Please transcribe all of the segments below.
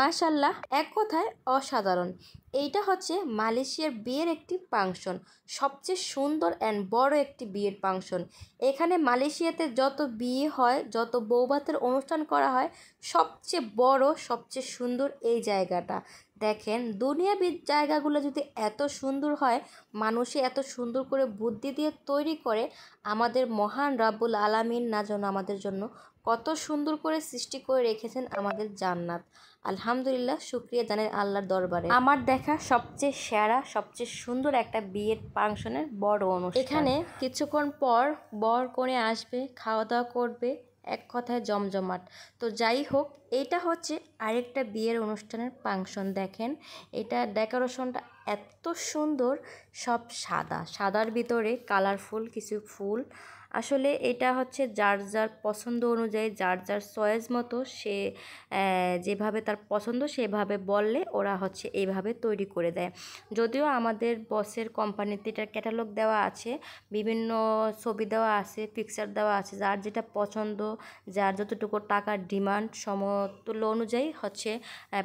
মাশাল্লাহ এক কথায় অসাধারণ এইটা হচ্ছে মালয়েশিয়ার বিয়ের একটি ফাংশন সবচেয়ে সুন্দর অ্যান্ড বড় একটি বিয়ের ফাংশন এখানে মালয়েশিয়াতে যত বিয়ে হয় যত বৌভাতের অনুষ্ঠান করা হয় সবচেয়ে বড় সবচেয়ে সুন্দর এই জায়গাটা দেখেন দুনিয়াবিদ জায়গাগুলো যদি এত সুন্দর হয় মানুষে এত সুন্দর করে বুদ্ধি দিয়ে তৈরি করে আমাদের মহান রাব্বুল আলামিন না যেন আমাদের জন্য কত সুন্দর করে সৃষ্টি করে রেখেছেন আমাদের জান্নাত আলহামদুলিল্লাহ সুক্রিয়া জানেন আল্লাহর দরবারে আমার দেখা সবচেয়ে সেরা সবচেয়ে সুন্দর একটা বিয়ের ফাংশনের বড় অনুষ্ঠান এখানে কিছুক্ষণ পর বর করে আসবে খাওয়া দাওয়া করবে এক কথায় জমজমাট তো যাই হোক এটা হচ্ছে আরেকটা বিয়ের অনুষ্ঠানের ফাংশন দেখেন এটা ডেকোরেশনটা এত সুন্দর সব সাদা সাদার ভিতরে কালারফুল কিছু ফুল আসলে এটা হচ্ছে যার যার পছন্দ অনুযায়ী যার যার চয়েস মতো সে যেভাবে তার পছন্দ সেভাবে বললে ওরা হচ্ছে এইভাবে তৈরি করে দেয় যদিও আমাদের বসের কোম্পানিতে এটার ক্যাটালগ দেওয়া আছে বিভিন্ন ছবি দেওয়া আছে পিকচার দেওয়া আছে যার যেটা পছন্দ যার যতটুকু টাকার ডিমান্ড সমতুল্য অনুযায়ী হচ্ছে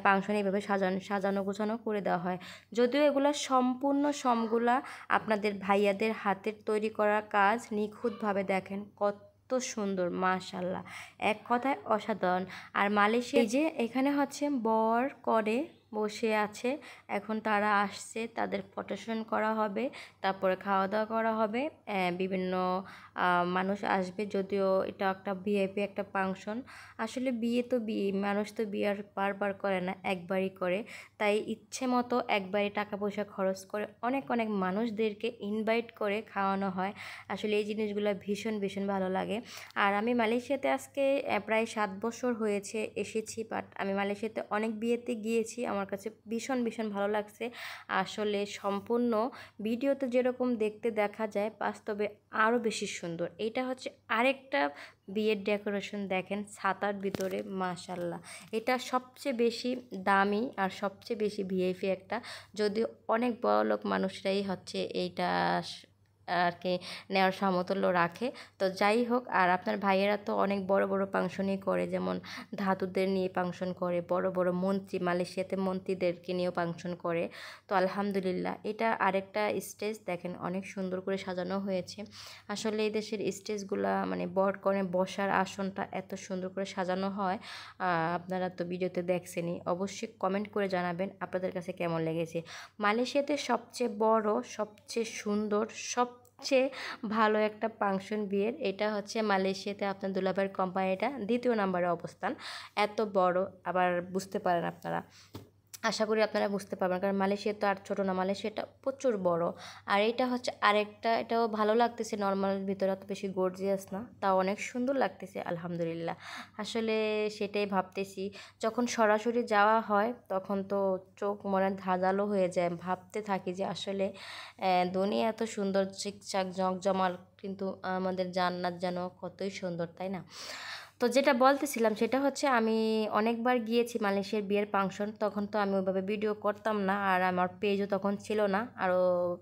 পাংশন এইভাবে সাজানো সাজানো গোছানো করে দেওয়া হয় যদিও এগুলা সম্পূর্ণ সমগুলা আপনাদের ভাইয়াদের হাতের তৈরি করা কাজ নিখুঁতভাবে হবে দেখেন কত সুন্দর মাশাল্লাহ এক কথায় অসাধারণ আর মালয়েশিয়া যে এখানে হচ্ছে বর করে বসে আছে এখন তারা আসছে তাদের ফটোশন করা হবে তারপরে খাওয়া দাওয়া করা হবে বিভিন্ন মানুষ আসবে যদিও এটা একটা ভিআইপি একটা ফাংশন আসলে বিয়ে তো বিয়ে মানুষ তো বিয়ে আর বারবার করে না একবারই করে তাই ইচ্ছে মতো একবারই টাকা পয়সা খরচ করে অনেক অনেক মানুষদেরকে ইনভাইট করে খাওয়ানো হয় আসলে এই জিনিসগুলো ভীষণ ভীষণ ভালো লাগে আর আমি মালয়েশিয়াতে আজকে প্রায় সাত বছর হয়েছে এসেছি বাট আমি মালয়েশিয়াতে অনেক বিয়েতে গিয়েছি আমার আমার কাছে ভীষণ ভীষণ ভালো লাগছে আসলে সম্পূর্ণ ভিডিওতে যেরকম দেখতে দেখা যায় বাস্তবে আরও বেশি সুন্দর এটা হচ্ছে আরেকটা বিয়ের ডেকোরেশন দেখেন ছাতার ভিতরে মাশাল্লাহ এটা সবচেয়ে বেশি দামি আর সবচেয়ে বেশি ভিআইপি একটা যদিও অনেক বড় লোক মানুষরাই হচ্ছে এইটা আর কি নেওয়ার সমতুল্য রাখে তো যাই হোক আর আপনার ভাইয়েরা তো অনেক বড় বড় ফাংশনই করে যেমন ধাতুদের নিয়ে ফাংশন করে বড় বড় মন্ত্রী মালয়েশিয়াতে মন্ত্রীদেরকে নিয়েও ফাংশন করে তো আলহামদুলিল্লাহ এটা আরেকটা স্টেজ দেখেন অনেক সুন্দর করে সাজানো হয়েছে আসলে এই দেশের স্টেজগুলা মানে বট করে বসার আসনটা এত সুন্দর করে সাজানো হয় আপনারা তো ভিডিওতে দেখছেনই অবশ্যই কমেন্ট করে জানাবেন আপনাদের কাছে কেমন লেগেছে মালয়েশিয়াতে সবচেয়ে বড় সবচেয়ে সুন্দর সব সবচেয়ে ভালো একটা ফাংশন বিয়ের এটা হচ্ছে মালয়েশিয়াতে আপনার দুলাভাইয়ের কোম্পানিটা দ্বিতীয় নাম্বারে অবস্থান এত বড় আবার বুঝতে পারেন আপনারা আশা করি আপনারা বুঝতে পারবেন কারণ মালয়েশিয়া তো আর ছোটো না মালয়েশিয়াটা প্রচুর বড় আর এটা হচ্ছে আরেকটা এটাও ভালো লাগতেছে নর্মাল ভিতরে অত বেশি গর্জিয়াস না তাও অনেক সুন্দর লাগতেছে আলহামদুলিল্লাহ আসলে সেটাই ভাবতেছি যখন সরাসরি যাওয়া হয় তখন তো চোখ মনে ধাঁধালো হয়ে যায় ভাবতে থাকি যে আসলে দুনিয়া এত সুন্দর চিকচাক জমজমাল কিন্তু আমাদের জান্নাত যেন কতই সুন্দর তাই না তো যেটা বলতেছিলাম সেটা হচ্ছে আমি অনেকবার গিয়েছি মালয়েশিয়ার বিয়ের ফাংশন তখন তো আমি ওইভাবে ভিডিও করতাম না আর আমার পেজও তখন ছিল না আরও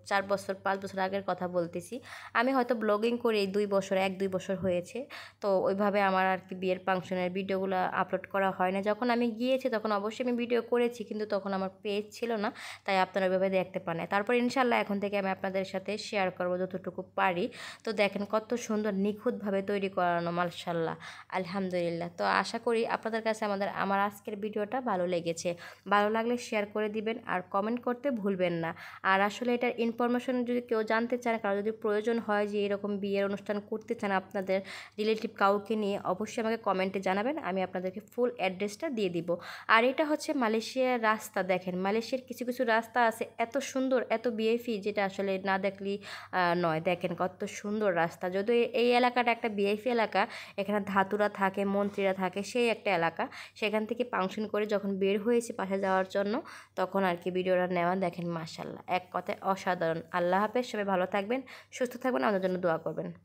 চার বছর পাঁচ বছর আগের কথা বলতেছি আমি হয়তো ব্লগিং করে দুই বছর এক দুই বছর হয়েছে তো ওইভাবে আমার আর কি বিয়ের ফাংশনের ভিডিওগুলো আপলোড করা হয় না যখন আমি গিয়েছি তখন অবশ্যই আমি ভিডিও করেছি কিন্তু তখন আমার পেজ ছিল না তাই আপনারা ওইভাবে দেখতে পান তারপর ইনশাল্লাহ এখন থেকে আমি আপনাদের সাথে শেয়ার করবো যতটুকু পারি তো দেখেন কত সুন্দর নিখুঁতভাবে তৈরি করানো মালশাল্লাহ আল আলহামদুলিল্লাহ তো আশা করি আপনাদের কাছে আমাদের আমার আজকের ভিডিওটা ভালো লেগেছে ভালো লাগলে শেয়ার করে দিবেন আর কমেন্ট করতে ভুলবেন না আর আসলে এটার ইনফরমেশন যদি কেউ জানতে চান কারো যদি প্রয়োজন হয় যে এরকম বিয়ের অনুষ্ঠান করতে চান আপনাদের রিলেটিভ কাউকে নিয়ে অবশ্যই আমাকে কমেন্টে জানাবেন আমি আপনাদেরকে ফুল অ্যাড্রেসটা দিয়ে দিব আর এটা হচ্ছে মালয়েশিয়ার রাস্তা দেখেন মালয়েশিয়ার কিছু কিছু রাস্তা আছে এত সুন্দর এত বিএফি যেটা আসলে না দেখলি নয় দেখেন কত সুন্দর রাস্তা যদিও এই এলাকাটা একটা বিএফি এলাকা এখানে ধাতুরা থাকে মন্ত্রীরা থাকে সেই একটা এলাকা সেখান থেকে পাংশন করে যখন বের হয়েছি পাশে যাওয়ার জন্য তখন আর কি ভিডিওটা নেওয়া দেখেন মাসাল্লাহ এক কথায় অসাধারণ আল্লাহ হাফেজ সবাই ভালো থাকবেন সুস্থ থাকবেন আমাদের জন্য দোয়া করবেন